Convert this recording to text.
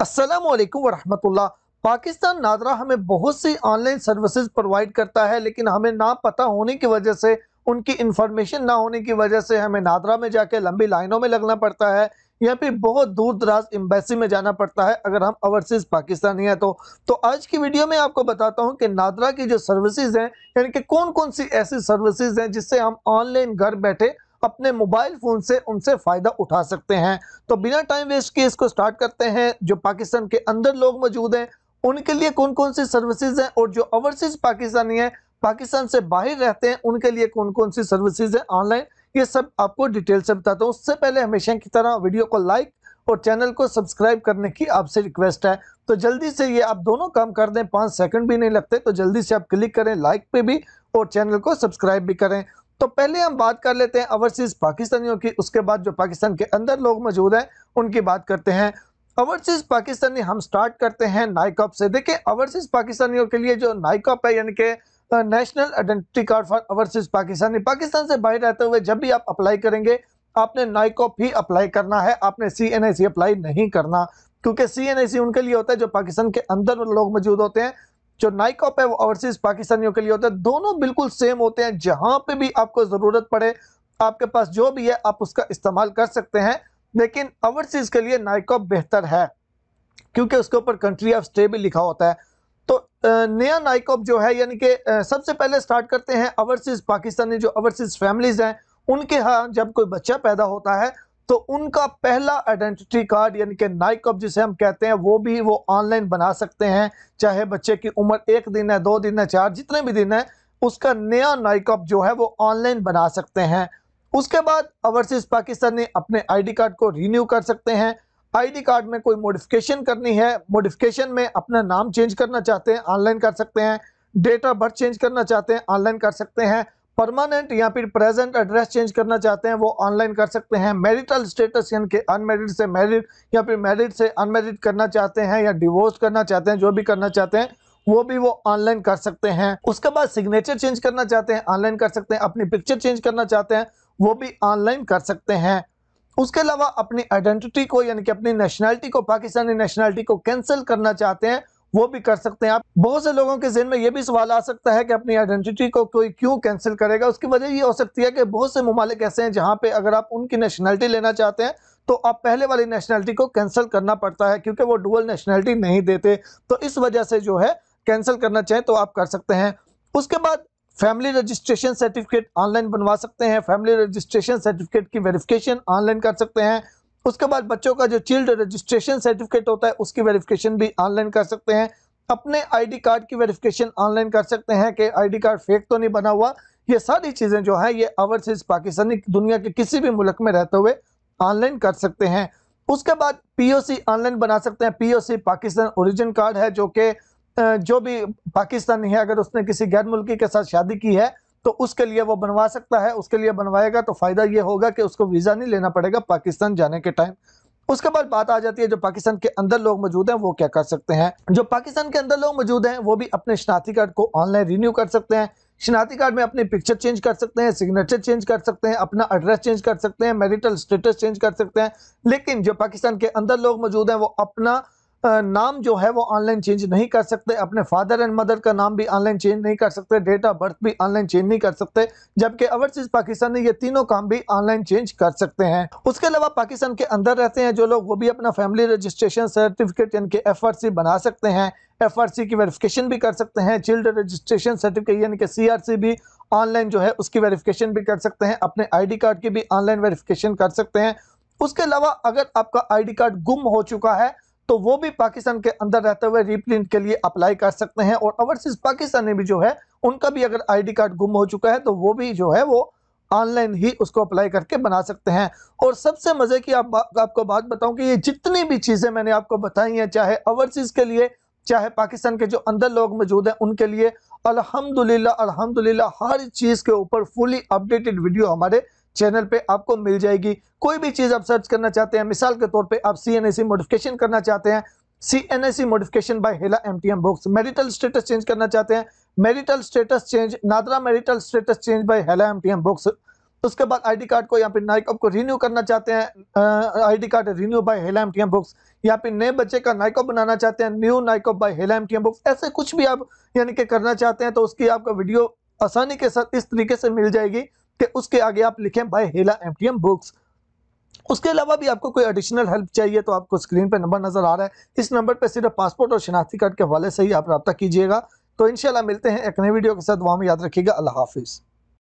असलकम वरहमतुल्ला पाकिस्तान नादरा हमें बहुत सी ऑनलाइन सर्विसेज प्रोवाइड करता है लेकिन हमें ना पता होने की वजह से उनकी इन्फॉर्मेशन ना होने की वजह से हमें नादरा में जाके लंबी लाइनों में लगना पड़ता है या फिर बहुत दूर दराज एम्बेसी में जाना पड़ता है अगर हम ओवरसीज़ पाकिस्तानी हैं तो तो आज की वीडियो में आपको बताता हूं कि नादरा की जो सर्विसेज हैं यानी कि कौन कौन सी ऐसी सर्विसेज हैं जिससे हम ऑनलाइन घर बैठे अपने मोबाइल फ़ोन से उनसे फ़ायदा उठा सकते हैं तो बिना टाइम वेस्ट किए इसको स्टार्ट करते हैं जो पाकिस्तान के अंदर लोग मौजूद हैं उनके लिए कौन कौन सी सर्विसेज हैं और जो ओवरसीज़ पाकिस्तानी हैं पाकिस्तान से बाहर रहते हैं उनके लिए कौन कौन सी सर्विसेज हैं ऑनलाइन ये सब आपको डिटेल से बताता हूँ उससे पहले हमेशा की तरह वीडियो को लाइक और चैनल को सब्सक्राइब करने की आपसे रिक्वेस्ट है तो जल्दी से ये आप दोनों काम कर दें पाँच सेकंड भी नहीं लगते तो जल्दी से आप क्लिक करें लाइक पे भी और चैनल को सब्सक्राइब भी करें तो पहले हम बात कर लेते हैं ओवरसीज़ पाकिस्तानियों की उसके बाद जो पाकिस्तान के अंदर लोग मौजूद हैं उनकी बात करते हैं ओवरसीज़ पाकिस्तानी हम स्टार्ट करते हैं नाइकॉप से देखिए ओवरसीज़ पाकिस्तानियों के लिए जो नाइकॉप है यानी कि national identity card for overseas Pakistani Pakistan से बाहर रहते हुए जब भी आप अप्लाई करेंगे आपने नाइकॉप ही अप्लाई करना है आपने सी एन आई सी अप्लाई नहीं करना क्योंकि सी एन आई सी उनके लिए होता है जो पाकिस्तान के अंदर लोग मौजूद होते हैं जो नाइकॉप है वो ओवरसीज पाकिस्तानियों के लिए होता है दोनों बिल्कुल सेम होते हैं जहां पे भी आपको ज़रूरत पड़े आपके पास जो भी है आप उसका इस्तेमाल कर सकते हैं लेकिन ओवरसीज के लिए नाइकॉप बेहतर है क्योंकि उसके ऊपर कंट्री ऑफ स्टे भी लिखा होता है तो नया नाइकॉप जो है यानी कि सबसे पहले स्टार्ट करते हैं ओवरसीज़ पाकिस्तानी जो ओवरसीज़ फैमिलीज़ हैं उनके यहाँ जब कोई बच्चा पैदा होता है तो उनका पहला आइडेंटिटी कार्ड यानी कि नाइकअप जिसे हम कहते हैं वो भी वो ऑनलाइन बना सकते हैं चाहे बच्चे की उम्र एक दिन है दो दिन है चार जितने भी दिन है उसका नया नाइकअप जो है वो ऑनलाइन बना सकते हैं उसके बाद ओवरसीज़ पाकिस्तानी अपने आईडी कार्ड को रीन्यू कर सकते हैं आईडी कार्ड में कोई मॉडिफिकेशन करनी है मॉडिफिकेशन में अपना नाम चेंज करना चाहते हैं ऑनलाइन कर सकते हैं डेट ऑफ बर्थ चेंज करना चाहते हैं ऑनलाइन कर सकते हैं परमानेंट या फिर प्रेजेंट एड्रेस चेंज करना चाहते हैं वो ऑनलाइन कर सकते हैं मैरिटल स्टेटस यानी कि अनमेरिड से मैरिड या फिर मैरिड से अनमेरिड करना चाहते हैं या डिवोर्स करना चाहते हैं जो भी करना चाहते हैं वो भी वो ऑनलाइन कर सकते हैं उसके बाद सिग्नेचर चेंज करना चाहते हैं ऑनलाइन कर सकते हैं अपनी पिक्चर चेंज करना चाहते हैं वो भी ऑनलाइन कर सकते हैं उसके अलावा अपनी आइडेंटिटी को यानी कि अपनी नेशनैलिटी को पाकिस्तानी नेशनैलिटी को कैंसिल करना चाहते हैं वो भी कर सकते हैं आप बहुत से लोगों के जहन में ये भी सवाल आ सकता है कि अपनी आइडेंटिटी को कोई क्यों कैंसिल करेगा उसकी वजह ये हो सकती है कि बहुत से ममालिक ऐसे हैं जहाँ पे अगर आप उनकी नेशनलिटी लेना चाहते हैं तो आप पहले वाली नेशनलिटी को कैंसिल करना पड़ता है क्योंकि वो डुअल नेशनलिटी नहीं देते तो इस वजह से जो है कैंसिल करना चाहें तो आप कर सकते हैं उसके बाद फैमिली रजिस्ट्रेशन सर्टिफिकेट ऑनलाइन बनवा सकते हैं फैमिली रजिस्ट्रेशन सर्टिफिकेट की वेरिफिकेशन ऑनलाइन कर सकते हैं उसके बाद बच्चों का जो चिल्ड रजिस्ट्रेशन सर्टिफिकेट होता है उसकी वेरिफिकेशन भी ऑनलाइन कर सकते हैं अपने आईडी कार्ड की वेरिफिकेशन ऑनलाइन कर सकते हैं कि आईडी कार्ड फेक तो नहीं बना हुआ ये सारी चीज़ें जो है ये ओवरसीज पाकिस्तानी दुनिया के किसी भी मुल्क में रहते हुए ऑनलाइन कर सकते हैं उसके बाद पीओसी ऑनलाइन बना सकते हैं पीओसी पाकिस्तान ओरिजिन कार्ड है जो कि जो भी पाकिस्तानी है अगर उसने किसी गैर मुल्की के साथ शादी की है तो उसके लिए वो बनवा सकता है उसके लिए बनवाएगा तो फ़ायदा ये होगा कि उसको वीज़ा नहीं लेना पड़ेगा पाकिस्तान जाने के टाइम उसके बाद बात आ जाती है जो पाकिस्तान के अंदर लोग मौजूद हैं वो क्या कर सकते हैं जो पाकिस्तान के अंदर लोग मौजूद हैं वो भी अपने शनाती कार्ड को ऑनलाइन रिन्यू कर सकते हैं शनाती कार्ड में अपनी पिक्चर चेंज कर सकते हैं सिग्नेचर चेंज कर सकते हैं अपना एड्रेस चेंज कर सकते हैं मेरिटल स्टेटस चेंज कर सकते हैं लेकिन जो पाकिस्तान के अंदर लोग मौजूद हैं वो अपना नाम जो है वो ऑनलाइन चेंज नहीं कर सकते अपने फादर एंड मदर का नाम भी ऑनलाइन चेंज नहीं कर सकते डेट ऑफ बर्थ भी ऑनलाइन चेंज नहीं कर सकते जबकि ओवरसीज पाकिस्तान ये तीनों काम भी ऑनलाइन चेंज कर सकते हैं उसके अलावा पाकिस्तान के अंदर रहते हैं जो लोग वो भी अपना फैमिली रजिस्ट्रेशन सर्टिफिकेट यानी कि एफ बना सकते हैं एफ की वेरिफिकेशन भी कर सकते हैं चिल्ड रजिस्ट्रेशन सर्टिफिकेट यानी कि सी भी ऑनलाइन जो है उसकी वेरिफिकेशन भी कर सकते हैं अपने आईडी कार्ड की भी ऑनलाइन वेरिफिकेशन कर सकते हैं उसके अलावा अगर आपका आईडी कार्ड गुम हो चुका है तो वो भी पाकिस्तान के अंदर रहते हुए रीप्रिंट के लिए अप्लाई कर सकते हैं और ओवरसीज पाकिस्तानी भी जो है उनका भी अगर आईडी कार्ड गुम हो चुका है तो वो भी जो है वो ऑनलाइन ही उसको अप्लाई करके बना सकते हैं और सबसे मज़े की आप बा, आपको बात बताऊं कि ये जितनी भी चीज़ें मैंने आपको बताई हैं चाहे ओवरसीज़ के लिए चाहे पाकिस्तान के जो अंदर लोग मौजूद हैं उनके लिए अल्हम्दुलिल्लाह अल्हम्दुलिल्लाह हर चीज़ के ऊपर फुली अपडेटेड वीडियो हमारे चैनल पे आपको मिल जाएगी कोई भी चीज़ आप सर्च करना चाहते हैं मिसाल के तौर पे आप सी एन एसी करना चाहते हैं C N IC modification by हेला M T M box marital status change करना चाहते हैं marital status change NADRA marital status change by हेला एम टी एम बॉक्स उसके बाद आईडी कार्ड को या फिर नाइकअप को रिन्यू करना चाहते हैं आईडी कार्ड रिन्यू बाय हेला एम टी एम बुक्स या फिर नए बच्चे का नाइकअप बनाना चाहते हैं न्यू नाइकअप बाय हेला एम टी एम बुक्स ऐसे कुछ भी आप यानी कि करना चाहते हैं तो उसकी आपका वीडियो आसानी के साथ इस तरीके से मिल जाएगी कि उसके आगे आप लिखें बाय हेला एम टी एम बुक्स उसके अलावा भी आपको कोई एडिशनल हेल्प चाहिए तो आपको स्क्रीन पर नंबर नज़र आ रहा है इस नंबर पर सिर्फ पासपोर्ट और शनाख्ती कार्ड के हवाले से ही आप रब्ता कीजिएगा तो इनशाला मिलते हैं एक नई वीडियो के साथ वहाँ में याद रखिएगा अल्लाह हाफिज़